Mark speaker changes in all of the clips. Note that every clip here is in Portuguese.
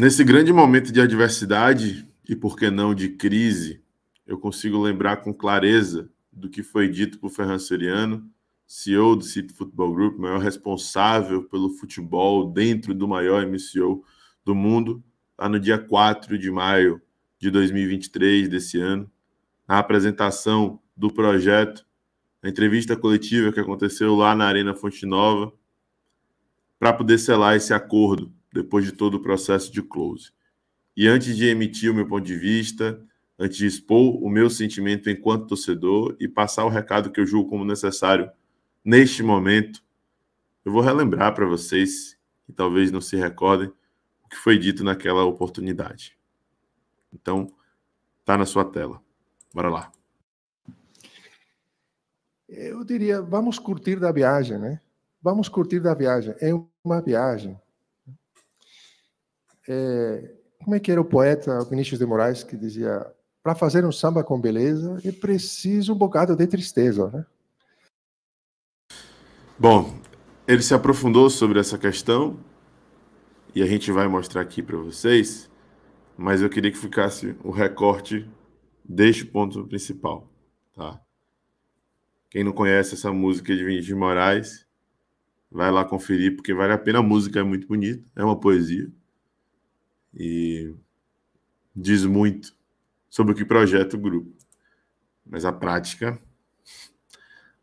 Speaker 1: Nesse grande momento de adversidade e, por que não, de crise, eu consigo lembrar com clareza do que foi dito por Ferran Soriano, CEO do City Football Group, maior responsável pelo futebol dentro do maior MCO do mundo, lá no dia 4 de maio de 2023 desse ano, na apresentação do projeto, a entrevista coletiva que aconteceu lá na Arena Fonte Nova, para poder selar esse acordo depois de todo o processo de close. E antes de emitir o meu ponto de vista, antes de expor o meu sentimento enquanto torcedor e passar o recado que eu julgo como necessário neste momento, eu vou relembrar para vocês, que talvez não se recordem, o que foi dito naquela oportunidade. Então, tá na sua tela. Bora lá.
Speaker 2: Eu diria, vamos curtir da viagem, né? Vamos curtir da viagem. É uma viagem é, como é que era o poeta Vinícius de Moraes que dizia: para fazer um samba com beleza é preciso um bocado de tristeza, né?
Speaker 1: Bom, ele se aprofundou sobre essa questão e a gente vai mostrar aqui para vocês, mas eu queria que ficasse o recorte deste ponto principal, tá? Quem não conhece essa música de Vinícius de Moraes, vai lá conferir porque vale a pena. A música é muito bonita, é uma poesia e diz muito sobre o que projeta o grupo. Mas a prática,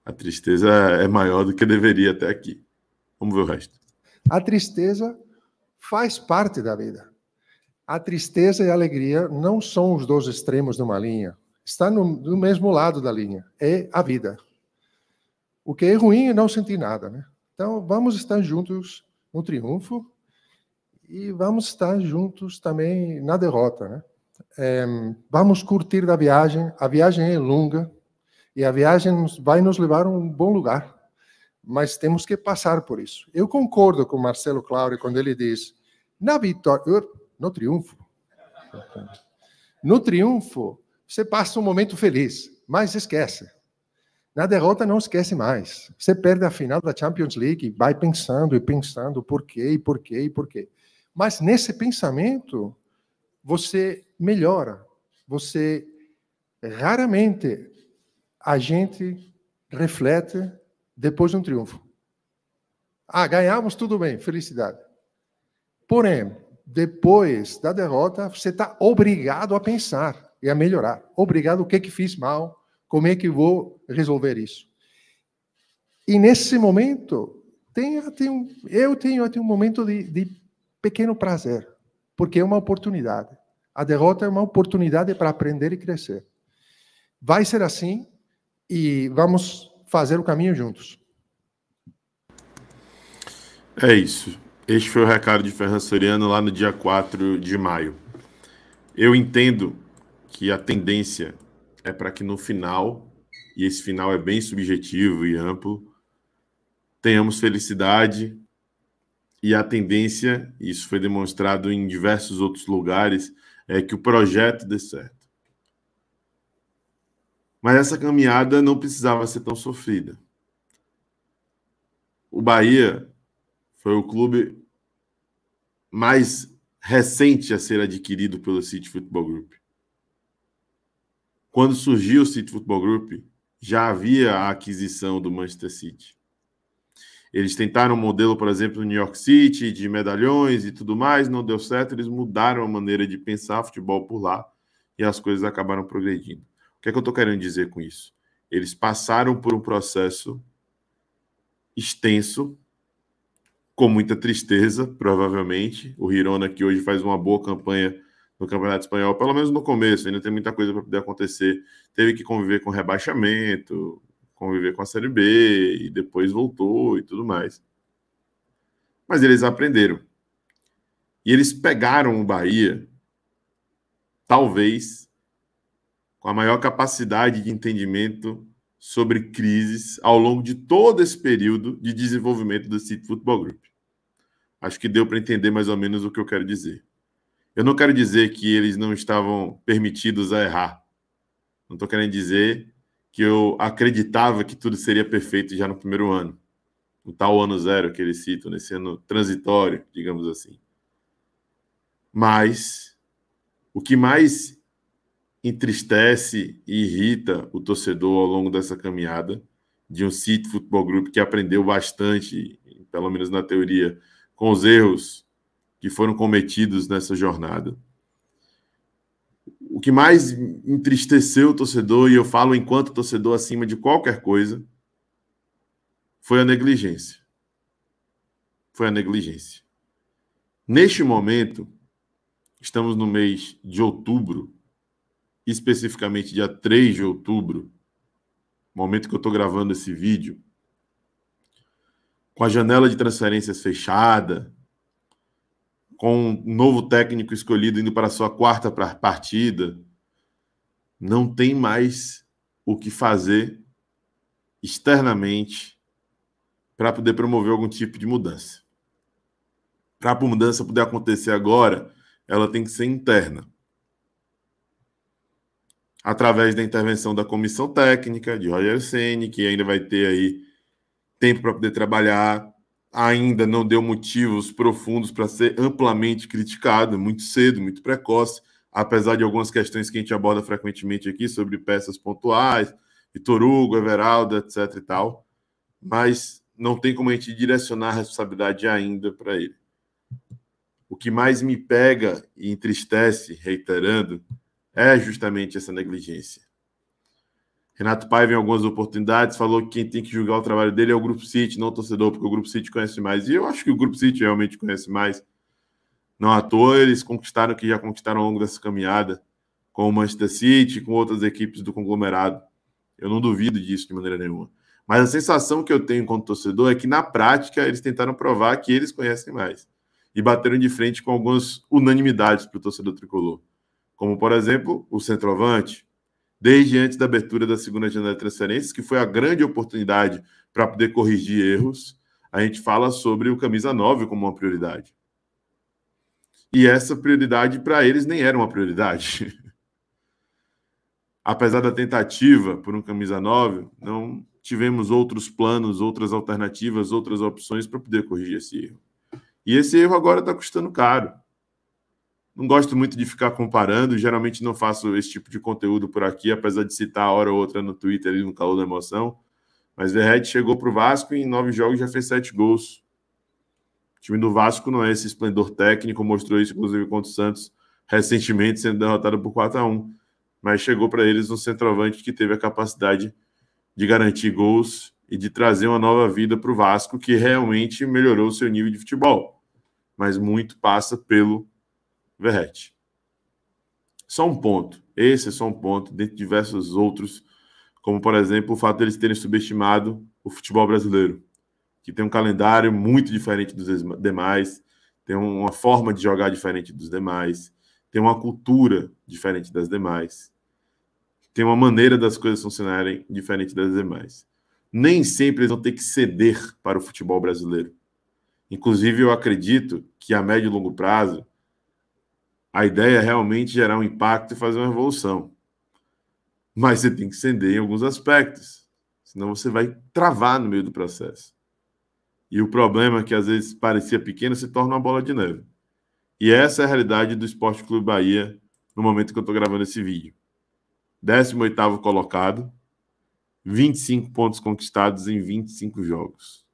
Speaker 1: a tristeza é maior do que deveria até aqui. Vamos ver o resto.
Speaker 2: A tristeza faz parte da vida. A tristeza e a alegria não são os dois extremos de uma linha. Está no, mesmo lado da linha. É a vida. O que é ruim é não sentir nada, né? Então, vamos estar juntos no triunfo e vamos estar juntos também na derrota, né? É, vamos curtir da viagem. A viagem é longa e a viagem vai nos levar a um bom lugar, mas temos que passar por isso. Eu concordo com Marcelo Claure quando ele diz: na vitória, no triunfo, no triunfo você passa um momento feliz, mas esquece. Na derrota não esquece mais. Você perde a final da Champions League, vai pensando e pensando por quê, e por quê, e por quê. Mas nesse pensamento, você melhora. Você raramente a gente reflete depois de um triunfo. Ah, ganhamos, tudo bem, felicidade. Porém, depois da derrota, você está obrigado a pensar e a melhorar. Obrigado, o que, que fiz mal? Como é que vou resolver isso? E nesse momento, tem, tem, eu tenho até um momento de, de pequeno prazer, porque é uma oportunidade. A derrota é uma oportunidade para aprender e crescer. Vai ser assim e vamos fazer o caminho juntos.
Speaker 1: É isso. Este foi o recado de Ferran Soriano lá no dia 4 de maio. Eu entendo que a tendência é para que no final, e esse final é bem subjetivo e amplo, tenhamos felicidade, e a tendência, isso foi demonstrado em diversos outros lugares, é que o projeto dê certo. Mas essa caminhada não precisava ser tão sofrida. O Bahia foi o clube mais recente a ser adquirido pelo City Football Group. Quando surgiu o City Football Group, já havia a aquisição do Manchester City. Eles tentaram um modelo, por exemplo, no New York City, de medalhões e tudo mais, não deu certo, eles mudaram a maneira de pensar futebol por lá e as coisas acabaram progredindo. O que é que eu estou querendo dizer com isso? Eles passaram por um processo extenso, com muita tristeza, provavelmente. O Hirona, que hoje faz uma boa campanha no Campeonato Espanhol, pelo menos no começo, ainda tem muita coisa para poder acontecer. Teve que conviver com rebaixamento, conviver com a Série B e depois voltou e tudo mais. Mas eles aprenderam. E eles pegaram o Bahia, talvez, com a maior capacidade de entendimento sobre crises ao longo de todo esse período de desenvolvimento do City Football Group. Acho que deu para entender mais ou menos o que eu quero dizer. Eu não quero dizer que eles não estavam permitidos a errar. Não estou querendo dizer que eu acreditava que tudo seria perfeito já no primeiro ano, o tal ano zero que eles citam, nesse né? ano transitório, digamos assim. Mas o que mais entristece e irrita o torcedor ao longo dessa caminhada de um City Futebol Group que aprendeu bastante, pelo menos na teoria, com os erros que foram cometidos nessa jornada o que mais entristeceu o torcedor, e eu falo enquanto torcedor acima de qualquer coisa, foi a negligência. Foi a negligência. Neste momento, estamos no mês de outubro, especificamente dia 3 de outubro, momento que eu estou gravando esse vídeo, com a janela de transferências fechada, com um novo técnico escolhido indo para a sua quarta partida, não tem mais o que fazer externamente para poder promover algum tipo de mudança. Para a mudança poder acontecer agora, ela tem que ser interna. Através da intervenção da comissão técnica, de Roger Senni, que ainda vai ter aí tempo para poder trabalhar, ainda não deu motivos profundos para ser amplamente criticado, muito cedo, muito precoce, apesar de algumas questões que a gente aborda frequentemente aqui sobre peças pontuais, Vitor Hugo, Everaldo, etc e tal, mas não tem como a gente direcionar a responsabilidade ainda para ele. O que mais me pega e entristece, reiterando, é justamente essa negligência. Renato Paiva, em algumas oportunidades, falou que quem tem que julgar o trabalho dele é o Grupo City, não o torcedor, porque o Grupo City conhece mais. E eu acho que o Grupo City realmente conhece mais. Não à toa, eles conquistaram o que já conquistaram ao longo dessa caminhada, com o Manchester City, com outras equipes do conglomerado. Eu não duvido disso de maneira nenhuma. Mas a sensação que eu tenho enquanto torcedor é que, na prática, eles tentaram provar que eles conhecem mais. E bateram de frente com algumas unanimidades para o torcedor tricolor. Como, por exemplo, o centroavante, desde antes da abertura da segunda janela de transferências, que foi a grande oportunidade para poder corrigir erros. A gente fala sobre o camisa 9 como uma prioridade. E essa prioridade para eles nem era uma prioridade. Apesar da tentativa por um camisa 9, não tivemos outros planos, outras alternativas, outras opções para poder corrigir esse erro. E esse erro agora está custando caro. Não gosto muito de ficar comparando, geralmente não faço esse tipo de conteúdo por aqui, apesar de citar a hora ou outra no Twitter ali no calor da emoção. Mas Verret chegou para o Vasco e em nove jogos já fez sete gols. O time do Vasco não é esse esplendor técnico, mostrou isso inclusive contra o Santos recentemente, sendo derrotado por 4 a 1 Mas chegou para eles um centroavante que teve a capacidade de garantir gols e de trazer uma nova vida para o Vasco, que realmente melhorou o seu nível de futebol. Mas muito passa pelo Verrete. Só um ponto. Esse é só um ponto, dentre diversos outros, como, por exemplo, o fato deles terem subestimado o futebol brasileiro, que tem um calendário muito diferente dos demais, tem uma forma de jogar diferente dos demais, tem uma cultura diferente das demais, tem uma maneira das coisas funcionarem diferente das demais. Nem sempre eles vão ter que ceder para o futebol brasileiro. Inclusive, eu acredito que a médio e longo prazo, a ideia é realmente gerar um impacto e fazer uma revolução. Mas você tem que ceder em alguns aspectos, senão você vai travar no meio do processo. E o problema é que às vezes parecia pequeno se torna uma bola de neve. E essa é a realidade do Esporte Clube Bahia no momento que eu estou gravando esse vídeo. 18º colocado, 25 pontos conquistados em 25 jogos.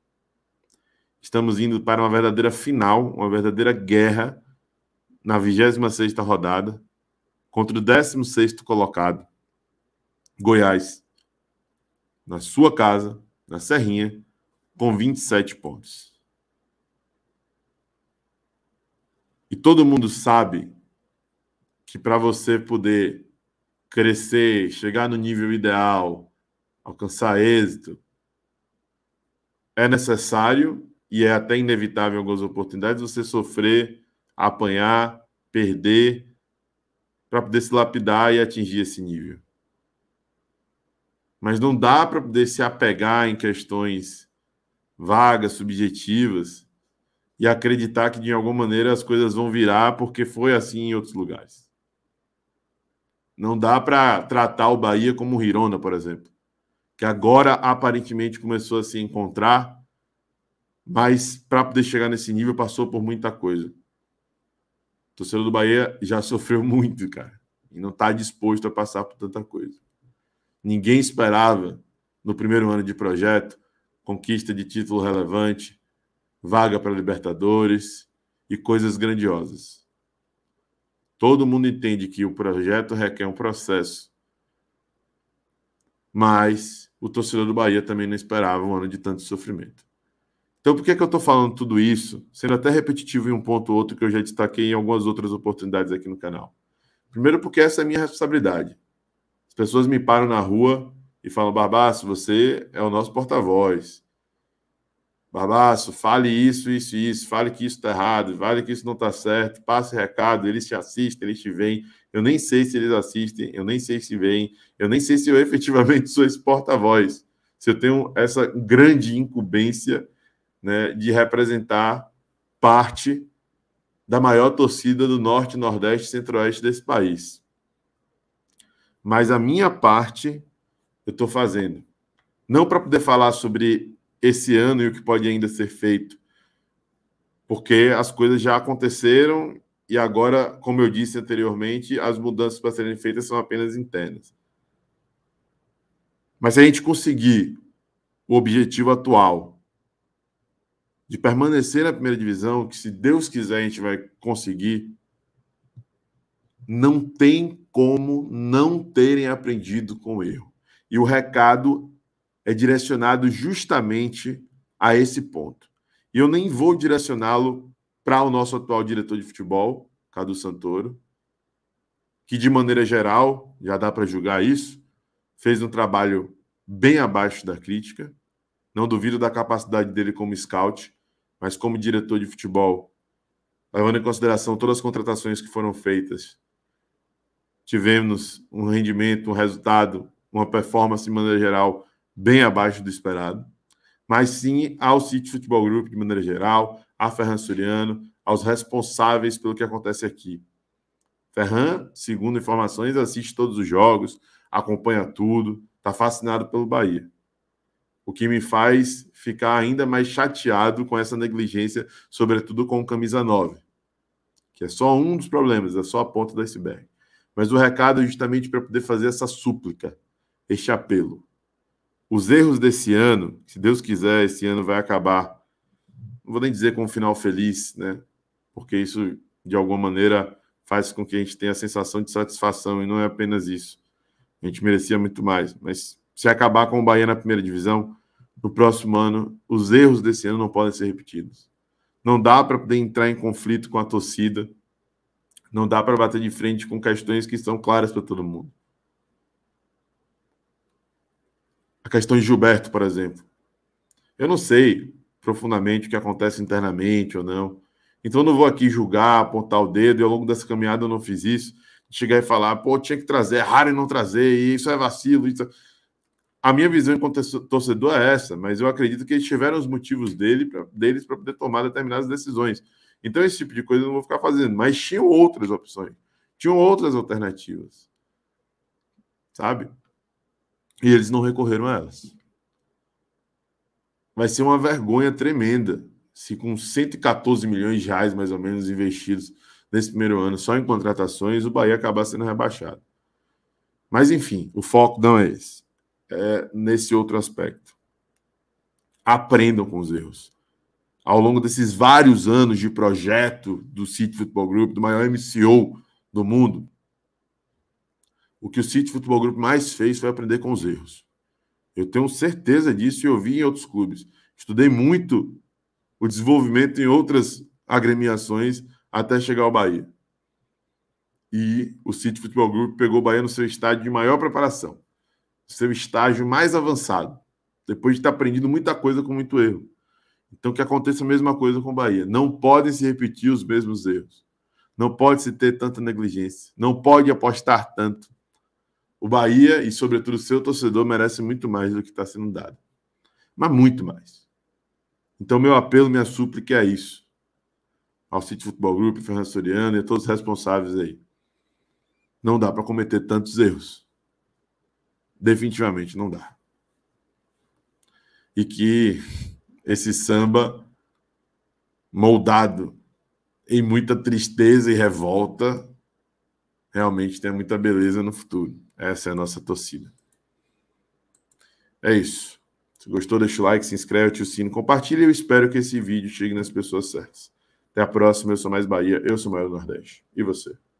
Speaker 1: Estamos indo para uma verdadeira final, uma verdadeira guerra na 26 rodada contra o 16 colocado, Goiás, na sua casa, na Serrinha, com 27 pontos. E todo mundo sabe que para você poder crescer, chegar no nível ideal, alcançar êxito, é necessário e é até inevitável em algumas oportunidades você sofrer apanhar, perder, para poder se lapidar e atingir esse nível. Mas não dá para poder se apegar em questões vagas, subjetivas, e acreditar que de alguma maneira as coisas vão virar porque foi assim em outros lugares. Não dá para tratar o Bahia como o Hirona, por exemplo, que agora aparentemente começou a se encontrar, mas para poder chegar nesse nível passou por muita coisa torcedor do Bahia já sofreu muito, cara, e não está disposto a passar por tanta coisa. Ninguém esperava, no primeiro ano de projeto, conquista de título relevante, vaga para Libertadores e coisas grandiosas. Todo mundo entende que o projeto requer um processo, mas o torcedor do Bahia também não esperava um ano de tanto sofrimento. Então, por que, é que eu estou falando tudo isso, sendo até repetitivo em um ponto ou outro que eu já destaquei em algumas outras oportunidades aqui no canal? Primeiro, porque essa é a minha responsabilidade. As pessoas me param na rua e falam: Barbaço, você é o nosso porta-voz. Barbaço, fale isso, isso isso, fale que isso está errado, fale que isso não está certo, passe recado, eles te assistem, eles te veem. Eu nem sei se eles assistem, eu nem sei se veem, eu nem sei se eu efetivamente sou esse porta-voz. Se eu tenho essa grande incumbência né, de representar parte da maior torcida do Norte, Nordeste e Centro-Oeste desse país. Mas a minha parte eu estou fazendo. Não para poder falar sobre esse ano e o que pode ainda ser feito, porque as coisas já aconteceram e agora, como eu disse anteriormente, as mudanças para serem feitas são apenas internas. Mas se a gente conseguir o objetivo atual de permanecer na primeira divisão, que se Deus quiser a gente vai conseguir, não tem como não terem aprendido com o erro. E o recado é direcionado justamente a esse ponto. E eu nem vou direcioná-lo para o nosso atual diretor de futebol, Cadu Santoro, que de maneira geral, já dá para julgar isso, fez um trabalho bem abaixo da crítica. Não duvido da capacidade dele como scout, mas como diretor de futebol, levando em consideração todas as contratações que foram feitas, tivemos um rendimento, um resultado, uma performance, de maneira geral, bem abaixo do esperado. Mas sim ao City Futebol Group, de maneira geral, a Ferran Suriano, aos responsáveis pelo que acontece aqui. Ferran, segundo informações, assiste todos os jogos, acompanha tudo, está fascinado pelo Bahia o que me faz ficar ainda mais chateado com essa negligência, sobretudo com camisa 9, que é só um dos problemas, é só a ponta do iceberg. Mas o recado é justamente para poder fazer essa súplica, este apelo. Os erros desse ano, se Deus quiser, esse ano vai acabar. Não vou nem dizer com um final feliz, né? Porque isso, de alguma maneira, faz com que a gente tenha a sensação de satisfação, e não é apenas isso. A gente merecia muito mais. Mas se acabar com o Bahia na primeira divisão, no próximo ano, os erros desse ano não podem ser repetidos. Não dá para poder entrar em conflito com a torcida. Não dá para bater de frente com questões que são claras para todo mundo. A questão de Gilberto, por exemplo. Eu não sei profundamente o que acontece internamente ou não. Então não vou aqui julgar, apontar o dedo, e ao longo dessa caminhada eu não fiz isso. Chegar e falar, pô, tinha que trazer, é raro não trazer, e isso é vacilo. Isso é a minha visão enquanto torcedor é essa, mas eu acredito que eles tiveram os motivos dele, pra, deles para poder tomar determinadas decisões. Então, esse tipo de coisa eu não vou ficar fazendo. Mas tinham outras opções, tinham outras alternativas. Sabe? E eles não recorreram a elas. Vai ser uma vergonha tremenda se com 114 milhões de reais, mais ou menos, investidos nesse primeiro ano só em contratações, o Bahia acabar sendo rebaixado. Mas, enfim, o foco não é esse é, nesse outro aspecto. Aprendam com os erros. Ao longo desses vários anos de projeto do City Football Group, do maior MCO do mundo, o que o City Football Group mais fez foi aprender com os erros. Eu tenho certeza disso e eu vi em outros clubes. Estudei muito o desenvolvimento em outras agremiações até chegar ao Bahia. E o City Football Group pegou o Bahia no seu estádio de maior preparação seu estágio mais avançado, depois de ter aprendido muita coisa com muito erro. Então, que aconteça a mesma coisa com o Bahia. Não podem se repetir os mesmos erros. Não pode se ter tanta negligência. Não pode apostar tanto. O Bahia, e sobretudo o seu torcedor, merece muito mais do que está sendo dado. Mas muito mais. Então, meu apelo, minha súplica é isso. Ao City Futebol Group, Fernando Soriano e a todos os responsáveis aí. Não dá para cometer tantos erros definitivamente não dá. E que esse samba moldado em muita tristeza e revolta realmente tem muita beleza no futuro. Essa é a nossa torcida. É isso. Se gostou, deixa o like, se inscreve, ativa o sino, compartilha. Eu espero que esse vídeo chegue nas pessoas certas. Até a próxima. Eu sou Mais Bahia, eu sou Maior do Nordeste. E você?